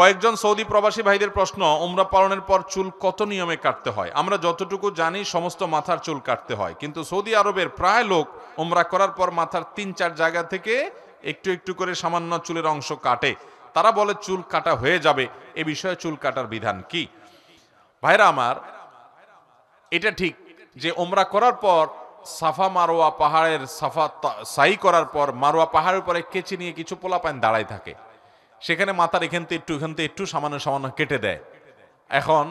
কয়েকজন সৌদি প্রবাসী ভাইদের প্রশ্ন উমরা পালনের পর চুল কত নিয়মে কাটতে হয় আমরা যতটুকু জানি সমস্ত মাথার চুল কাটতে হয় কিন্তু সৌদি আরবের প্রায় লোক উমরা করার পর মাথার তিন চার জায়গা থেকে একটু একটু করে সামান্য চুলের অংশ কাটে তারা বলে চুল কাটা হয়ে যাবে এ বিষয়ে চুল কাটার বিধান কি ভাইরা আমার এটা ঠিক যে ওমরা করার পর সাফা মারোয়া পাহাড়ের সাফা সাই করার পর মারোয়া পাহাড়ের উপরে কেচি নিয়ে কিছু পোলাপাইন দাঁড়ায় থাকে সেখানে মাথার এখান থেকে একটু এখান থেকে একটু সামান্য সামান্য কেটে দেয় এখন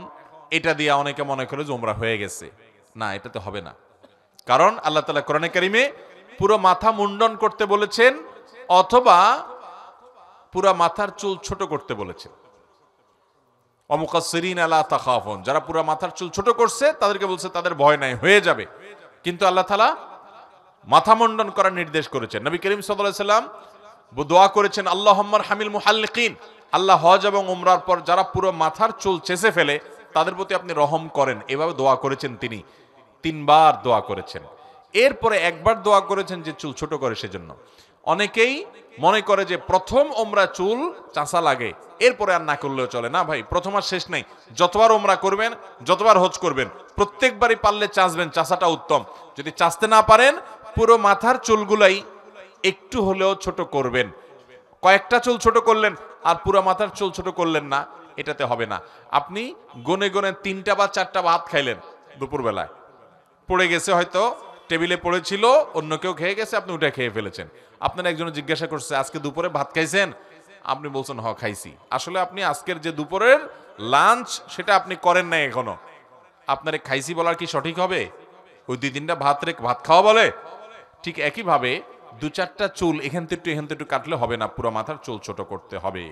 এটা দিয়ে অনেকে মনে করে জোমরা হয়ে গেছে না এটাতে হবে না কারণ আল্লাহ তালা কোরআনে কারিমে পুরো মাথা মুন্ডন করতে বলেছেন অথবা পুরা মাথার চুল ছোট করতে বলেছেন অমুকাসরিন আলা তাকাফন যারা পুরা মাথার চুল ছোট করছে তাদেরকে বলছে তাদের ভয় নাই হয়ে যাবে কিন্তু আল্লাহ তালা মাথা মুন্ডন করার নির্দেশ করেছেন নবী করিম সাল্লাম দোয়া করেছেন আল্লাহ হামিল মুহাল্লিকিন আল্লাহ হজ এবং উমরার পর যারা পুরো মাথার চুল চেসে ফেলে তাদের প্রতি আপনি রহম করেন এভাবে দোয়া করেছেন তিনি তিনবার দোয়া করেছেন এরপরে একবার দোয়া করেছেন যে চুল ছোট করে সেজন্য অনেকেই মনে করে যে প্রথম ওমরা চুল চাষা লাগে এরপরে আর না করলেও চলে না ভাই প্রথম আর শেষ নাই যতবার ওমরা করবেন যতবার হজ করবেন প্রত্যেকবারই পারলে চাষবেন চাষাটা উত্তম যদি চাষতে না পারেন পুরো মাথার চুলগুলাই একটু হলেও ছোট করবেন কয়েকটা চুল ছোট করলেন আর পুরো মাথার চুল ছোট করলেন না এটাতে হবে না আপনি গনে গনে তিনটা বা চারটা ভাত খাইলেন দুপুরবেলায় পড়ে গেছে হয়তো টেবিলে পড়েছিল অন্য কেউ খেয়ে গেছে আপনি ওটা খেয়ে ফেলেছেন আপনার একজন জিজ্ঞাসা করছে আজকে দুপুরে ভাত খাইছেন আপনি বলছেন হ খাইছি আসলে আপনি আজকের যে দুপুরের লাঞ্চ সেটা আপনি করেন নাই এখনো আপনার খাইছি বলার কি সঠিক হবে ওই দুই তিনটা ভাত রে ভাত খাওয়া বলে ঠিক একইভাবে দু চারটা চুল এখান থেকে এখান থেকে কাটলে হবে না পুরো মাথার চুল ছোট করতে হবে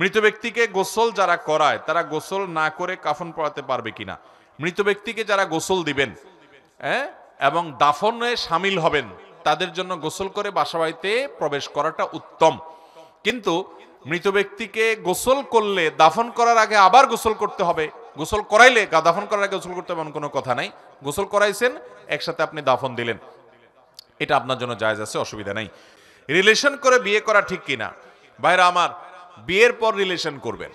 মৃত ব্যক্তিকে গোসল যারা করায় তারা গোসল না করে কাফন পড়াতে পারবে কিনা মৃত ব্যক্তিকে যারা গোসল দিবেন হ্যাঁ এবং দাফনে সামিল হবেন তাদের জন্য গোসল করে বাসাবাড়িতে প্রবেশ করাটা উত্তম কিন্তু মৃত ব্যক্তিকে গোসল করলে দাফন করার আগে আবার গোসল করতে হবে গোসল করাইলে দাফন করার আগে গোসল করতে এমন কোনো কথা নাই গোসল করাইছেন একসাথে আপনি দাফন দিলেন এটা আপনার জন্য জায়জ আছে অসুবিধা নেই রিলেশন করে বিয়ে করা ঠিক কিনা ভাইরা আমার বিয়ের পর রিলেশন করবেন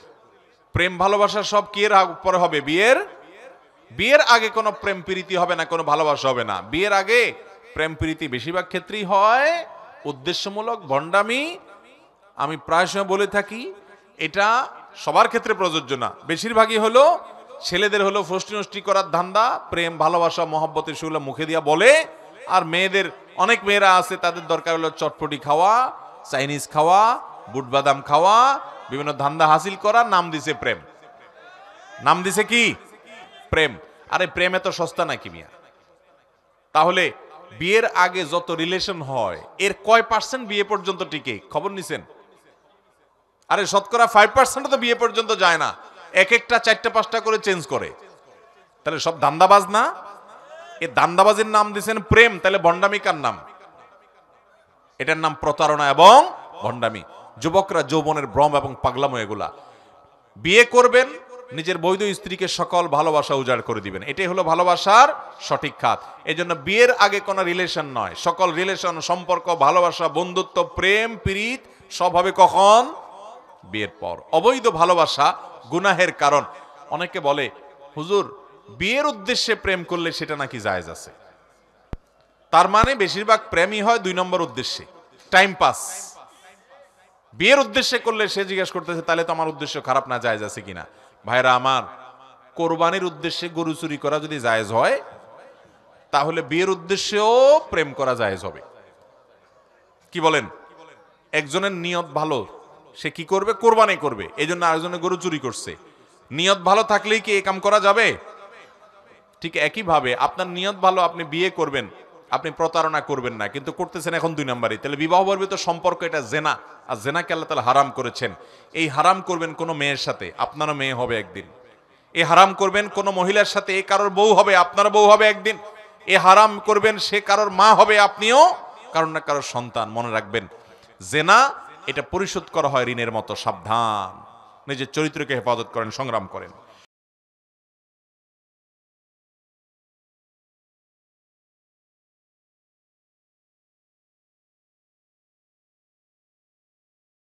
প্রেম ভালোবাসা সব কি এর পরে হবে বিয়ের বিয়ের আগে কোনো প্রেম প্রীতি হবে না কোনো ভালোবাসা হবে না বিয়ের আগে প্রেম প্রীতি বেশিরভাগ ক্ষেত্রেই হয় উদ্দেশ্যমূলক ভণ্ডামি আমি প্রায় সময় বলে থাকি এটা সবার ক্ষেত্রে প্রযোজ্য না বেশিরভাগই হলো ছেলেদের হলো ফষ্টি নষ্টি করার ধান্দা প্রেম ভালোবাসা মহব্বতের সেগুলো মুখে দিয়া বলে আর মেয়েদের অনেক মেয়েরা আছে তাদের দরকার হলো চটপটি খাওয়া চাইনিজ খাওয়া বুট বাদাম খাওয়া বিভিন্ন ধান্দা হাসিল করা নাম দিছে প্রেম নাম দিছে কি প্রেম আরে প্রেম এত সস্তা নাকি মিয়া তাহলে বিয়ের আগে যত রিলেশন হয় এর কয় পার্সেন্ট বিয়ে পর্যন্ত টিকে খবর নিছেন আরে শতকরা ফাইভ পার্সেন্ট তো বিয়ে পর্যন্ত যায় না এক একটা চারটা পাঁচটা করে চেঞ্জ করে তাহলে সব ধান্দাবাজ না এ দান্দাবাজির নাম দিছেন প্রেম তাহলে ভণ্ডামিকার নাম এটার নাম প্রতারণা এবং ভণ্ডামি যুবকরা যৌবনের ভ্রম এবং পাগলাম এগুলা বিয়ে করবেন নিজের বৈধ স্ত্রীকে সকল ভালোবাসা উজাড় করে দিবেন এটাই হলো ভালোবাসার সঠিক খাত এই জন্য বিয়ের আগে কোনো রিলেশন নয় সকল রিলেশন সম্পর্ক ভালোবাসা বন্ধুত্ব প্রেম পীড়িত সব হবে কখন বিয়ের পর অবৈধ ভালোবাসা গুনাহের কারণ অনেকে বলে হুজুর বিয়ের উদ্দেশ্যে প্রেম করলে সেটা নাকি জায়জ আছে তার মানে বেশিরভাগ প্রেমই হয় দুই নম্বর উদ্দেশ্যে টাইম পাস বিয়ের উদ্দেশ্যে করলে সে জিজ্ঞেস করতেছে তাহলে তো আমার উদ্দেশ্য খারাপ না জায়জ আছে কিনা ভাইরা আমার কোরবানির উদ্দেশ্যে গরু চুরি করা যদি জায়জ হয় তাহলে বিয়ের উদ্দেশ্যেও প্রেম করা জায়েজ হবে কি বলেন একজনের নিয়ত ভালো সে কি করবে কোরবানি করবে এই জন্য আরেকজনে গরু চুরি করছে নিয়ত ভালো থাকলেই কি এ কাম করা যাবে ঠিক একইভাবে আপনার নিয়ত ভালো আপনি বিয়ে করবেন আপনি প্রতারণা করবেন না কিন্তু করতেছেন এখন দুই নম্বরে তাহলে বিবাহ বর্বিত সম্পর্ক এটা জেনা আর জেনাকে আল্লাহ তালা হারাম করেছেন এই হারাম করবেন কোনো মেয়ের সাথে আপনারও মেয়ে হবে একদিন এ হারাম করবেন কোনো মহিলার সাথে এ কারোর বউ হবে আপনারও বউ হবে একদিন এ হারাম করবেন সে কারোর মা হবে আপনিও কারণ না কারোর সন্তান মনে রাখবেন জেনা এটা পরিশোধ করা হয় ঋণের মতো সাবধান নিজের চরিত্রকে হেফাজত করেন সংগ্রাম করেন